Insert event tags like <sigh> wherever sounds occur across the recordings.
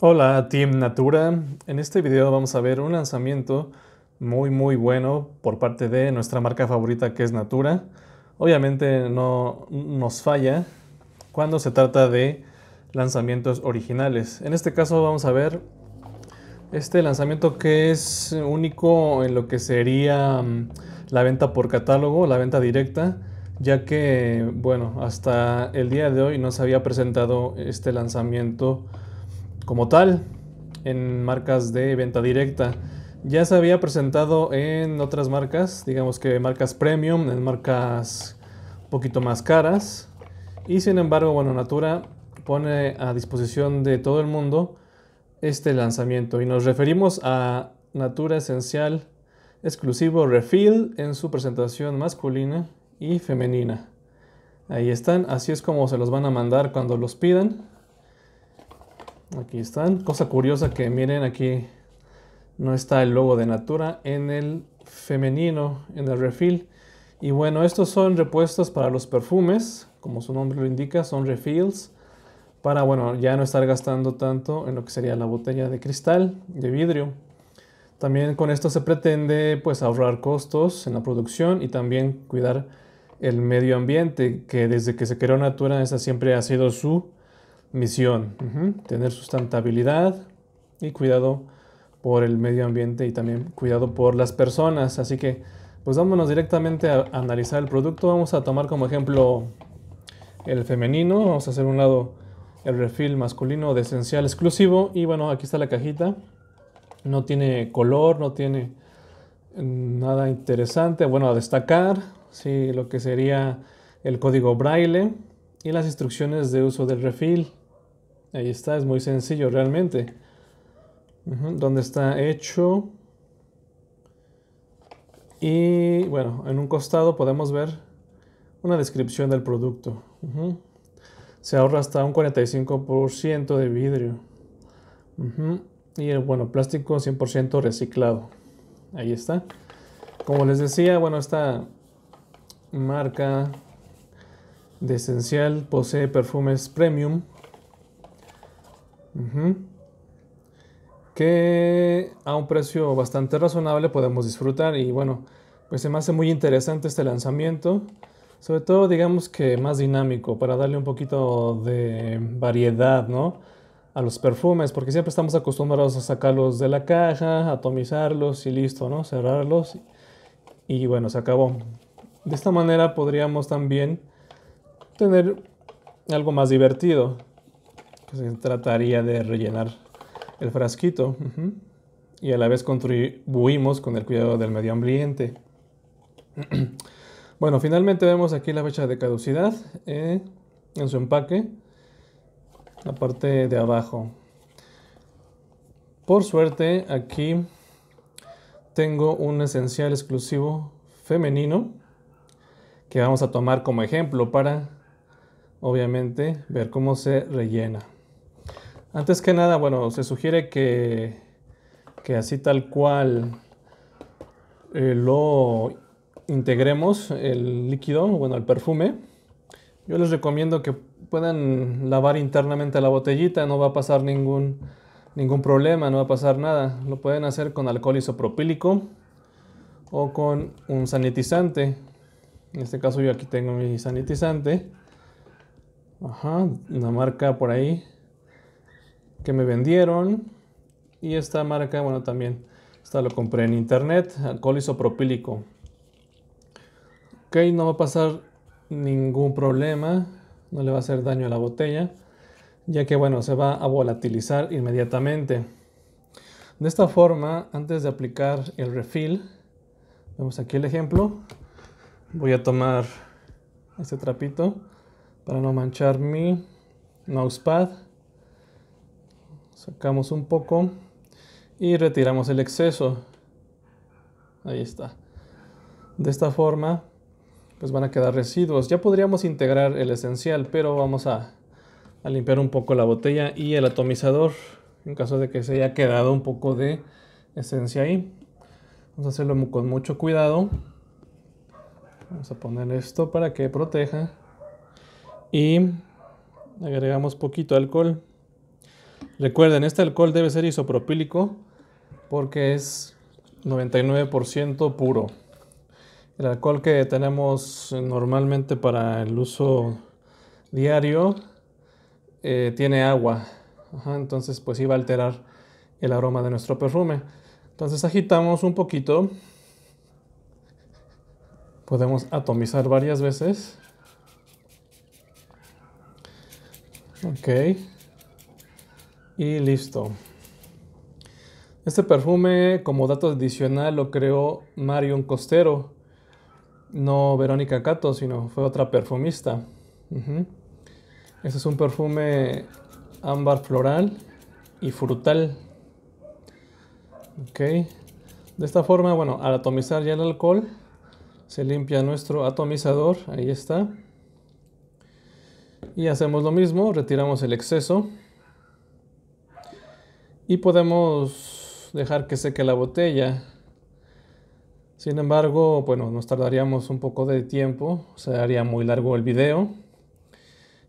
Hola Team Natura, en este video vamos a ver un lanzamiento muy muy bueno por parte de nuestra marca favorita que es Natura. Obviamente no nos falla cuando se trata de lanzamientos originales. En este caso vamos a ver este lanzamiento que es único en lo que sería mm, la venta por catálogo, la venta directa, ya que bueno, hasta el día de hoy no se había presentado este lanzamiento como tal en marcas de venta directa. Ya se había presentado en otras marcas, digamos que marcas premium, en marcas un poquito más caras. Y sin embargo, bueno, Natura pone a disposición de todo el mundo este lanzamiento. Y nos referimos a Natura Esencial exclusivo Refill en su presentación masculina y femenina. Ahí están, así es como se los van a mandar cuando los pidan. Aquí están. Cosa curiosa que miren aquí no está el logo de Natura en el femenino, en el refill. Y bueno, estos son repuestos para los perfumes, como su nombre lo indica, son refills para, bueno, ya no estar gastando tanto en lo que sería la botella de cristal, de vidrio. También con esto se pretende pues ahorrar costos en la producción y también cuidar el medio ambiente, que desde que se creó Natura esa siempre ha sido su misión, tener sustentabilidad y cuidado por el medio ambiente y también cuidado por las personas. Así que, pues vámonos directamente a analizar el producto. Vamos a tomar como ejemplo el femenino. Vamos a hacer un lado el refil masculino de esencial exclusivo. Y bueno, aquí está la cajita. No tiene color, no tiene nada interesante. Bueno, a destacar, sí, lo que sería el código braille y las instrucciones de uso del refil. Ahí está, es muy sencillo realmente. Dónde donde está hecho. Y bueno, en un costado podemos ver una descripción del producto. Se ahorra hasta un 45% de vidrio. Y el bueno, plástico 100% reciclado. Ahí está. Como les decía, bueno, esta marca de Esencial posee perfumes premium que a un precio bastante razonable podemos disfrutar y bueno, pues se me hace muy interesante este lanzamiento. Sobre todo, digamos que más dinámico, para darle un poquito de variedad, ¿no? A los perfumes, porque siempre estamos acostumbrados a sacarlos de la caja, atomizarlos y listo, ¿no? Cerrarlos y bueno, se acabó. De esta manera podríamos también tener algo más divertido. Pues, se trataría de rellenar el frasquito y a la vez contribuimos con el cuidado del medio ambiente. <clears throat> bueno, finalmente vemos aquí la fecha de caducidad eh, en su empaque, la parte de abajo. Por suerte, aquí tengo un esencial exclusivo femenino que vamos a tomar como ejemplo para, obviamente, ver cómo se rellena. Antes que nada, bueno, se sugiere que, así tal cual eh, lo integremos, el líquido, bueno, el perfume. Yo les recomiendo que puedan lavar internamente la botellita, no va a pasar ningún, ningún problema, no va a pasar nada. Lo pueden hacer con alcohol isopropílico o con un sanitizante. En este caso yo aquí tengo mi sanitizante. Ajá, una marca por ahí que me vendieron. Y esta marca, bueno, también esta lo compré en internet, alcohol isopropílico. Ok, no va a pasar ningún problema, no le va a hacer daño a la botella, ya que bueno, se va a volatilizar inmediatamente. De esta forma, antes de aplicar el refill, vemos aquí el ejemplo, voy a tomar este trapito para no manchar mi mousepad. Sacamos un poco y retiramos el exceso. Ahí está. De esta forma, pues van a quedar residuos. Ya podríamos integrar el esencial, pero vamos a, a limpiar un poco la botella y el atomizador en caso de que se haya quedado un poco de esencia ahí. Vamos a hacerlo con mucho cuidado. Vamos a poner esto para que proteja. Y agregamos poquito alcohol. Recuerden, este alcohol debe ser isopropílico porque es 99% puro. El alcohol que tenemos normalmente para el uso diario eh, tiene agua. entonces pues iba a alterar el aroma de nuestro perfume. Entonces agitamos un poquito. Podemos atomizar varias veces. Ok. Y listo. Este perfume, como dato adicional, lo creó Marion Costero, no Verónica Cato, sino fue otra perfumista. Este es un perfume ámbar floral y frutal. De esta forma, bueno, al atomizar ya el alcohol, se limpia nuestro atomizador, ahí está. Y hacemos lo mismo, retiramos el exceso y podemos dejar que seque la botella. Sin embargo, bueno, nos tardaríamos un poco de tiempo, se haría muy largo el video.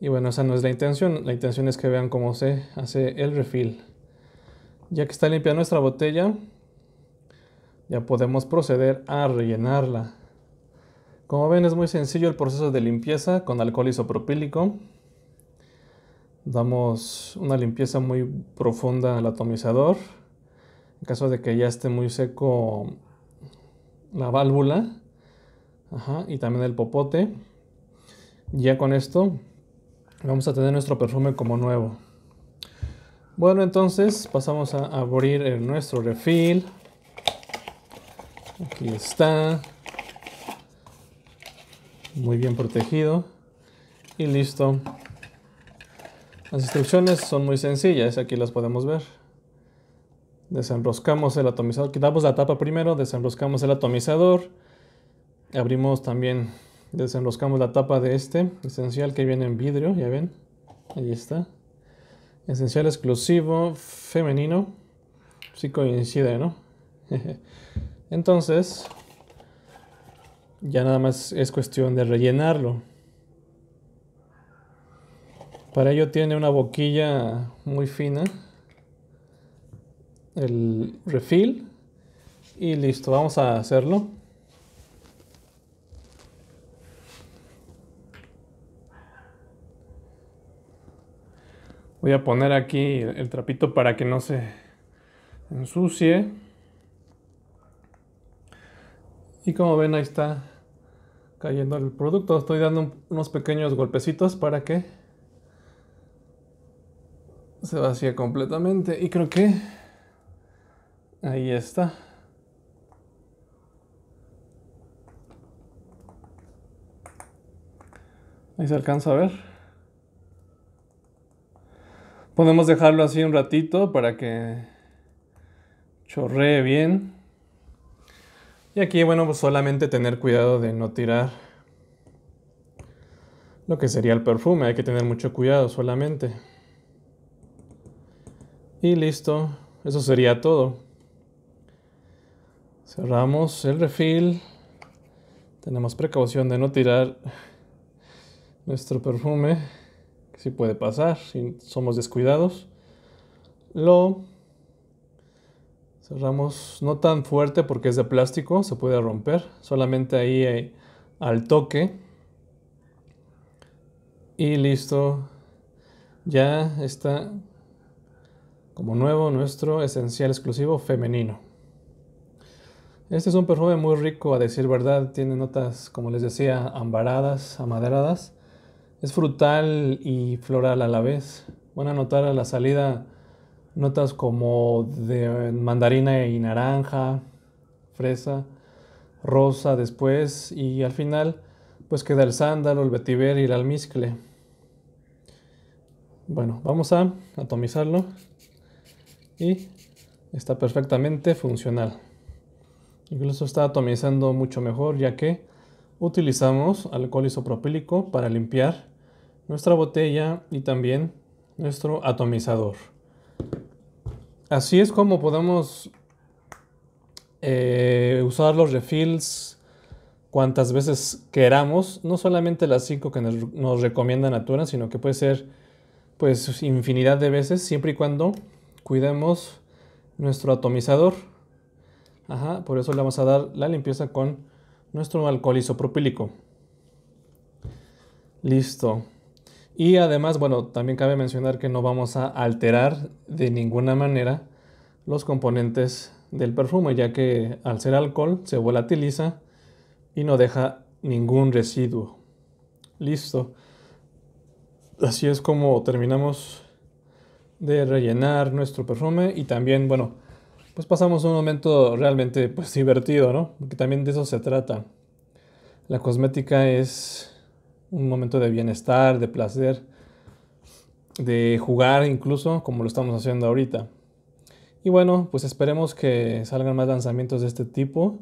Y bueno, esa no es la intención, la intención es que vean cómo se hace el refill. Ya que está limpia nuestra botella, ya podemos proceder a rellenarla. Como ven es muy sencillo el proceso de limpieza con alcohol isopropílico damos una limpieza muy profunda al atomizador. En caso de que ya esté muy seco la válvula y también el popote, ya con esto vamos a tener nuestro perfume como nuevo. Bueno, entonces pasamos a abrir nuestro refil. Aquí está. Muy bien protegido. Y listo. Las instrucciones son muy sencillas, aquí las podemos ver. Desenroscamos el atomizador, quitamos la tapa primero, desenroscamos el atomizador. Abrimos también, desenroscamos la tapa de este, esencial que viene en vidrio, ya ven. Ahí está. Esencial exclusivo femenino. Sí coincide, ¿no? <laughs> Entonces, ya nada más es cuestión de rellenarlo. Para ello tiene una boquilla muy fina, el refill y listo, vamos a hacerlo. Voy a poner aquí el trapito para que no se ensucie. Y como ven ahí está cayendo el producto. Estoy dando unos pequeños golpecitos para que se vacía completamente y creo que ahí está. Ahí se alcanza a ver. Podemos dejarlo así un ratito para que chorree bien. Y aquí, bueno, pues solamente tener cuidado de no tirar lo que sería el perfume. Hay que tener mucho cuidado solamente. Y listo, eso sería todo. Cerramos el refil. Tenemos precaución de no tirar nuestro perfume, que puede pasar si somos descuidados. Lo cerramos no tan fuerte porque es de plástico, se puede romper, solamente ahí eh, al toque. Y listo, ya está como nuevo, nuestro esencial exclusivo femenino. Este es un perfume muy rico, a decir verdad. Tiene notas, como les decía, ambaradas, amaderadas. Es frutal y floral a la vez. Van a notar a la salida notas como de mandarina y naranja, fresa, rosa después y al final pues queda el sándalo, el vetiver y el almizcle. Bueno, vamos a atomizarlo y está perfectamente funcional. Incluso está atomizando mucho mejor ya que utilizamos alcohol isopropílico para limpiar nuestra botella y también nuestro atomizador. Así es como podemos eh, usar los refills cuantas veces queramos, no solamente las 5 que nos, nos recomienda Natura, sino que puede ser pues infinidad de veces siempre y cuando Cuidemos nuestro atomizador. por eso le vamos a dar la limpieza con nuestro alcohol isopropílico. Listo. Y además, bueno, también cabe mencionar que no vamos a alterar de ninguna manera los componentes del perfume, ya que al ser alcohol se volatiliza y no deja ningún residuo. Listo. Así es como terminamos de rellenar nuestro perfume y también, bueno, pues pasamos un momento realmente pues divertido, ¿no? Porque también de eso se trata. La cosmética es un momento de bienestar, de placer, de jugar incluso, como lo estamos haciendo ahorita. Y bueno, pues esperemos que salgan más lanzamientos de este tipo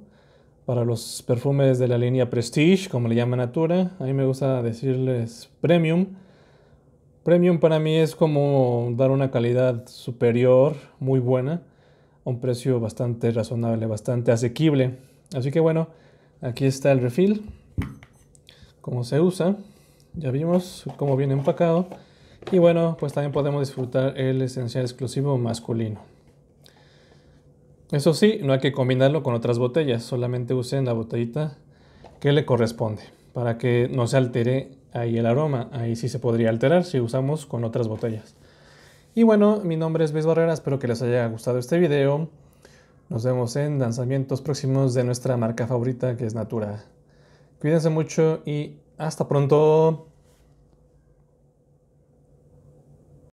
para los perfumes de la línea Prestige, como le llama Natura. A mí me gusta decirles Premium Premium para mí es como dar una calidad superior, muy buena, a un precio bastante razonable, bastante asequible. Así que bueno, aquí está el refill, cómo se usa, ya vimos cómo viene empacado. Y bueno, pues también podemos disfrutar el esencial exclusivo masculino. Eso sí, no hay que combinarlo con otras botellas, solamente usen la botellita que le corresponde para que no se altere ahí el aroma, ahí sí se podría alterar si usamos con otras botellas. Y bueno, mi nombre es Luis Barrera, espero que les haya gustado este video. Nos vemos en lanzamientos próximos de nuestra marca favorita que es Natura. Cuídense mucho y hasta pronto.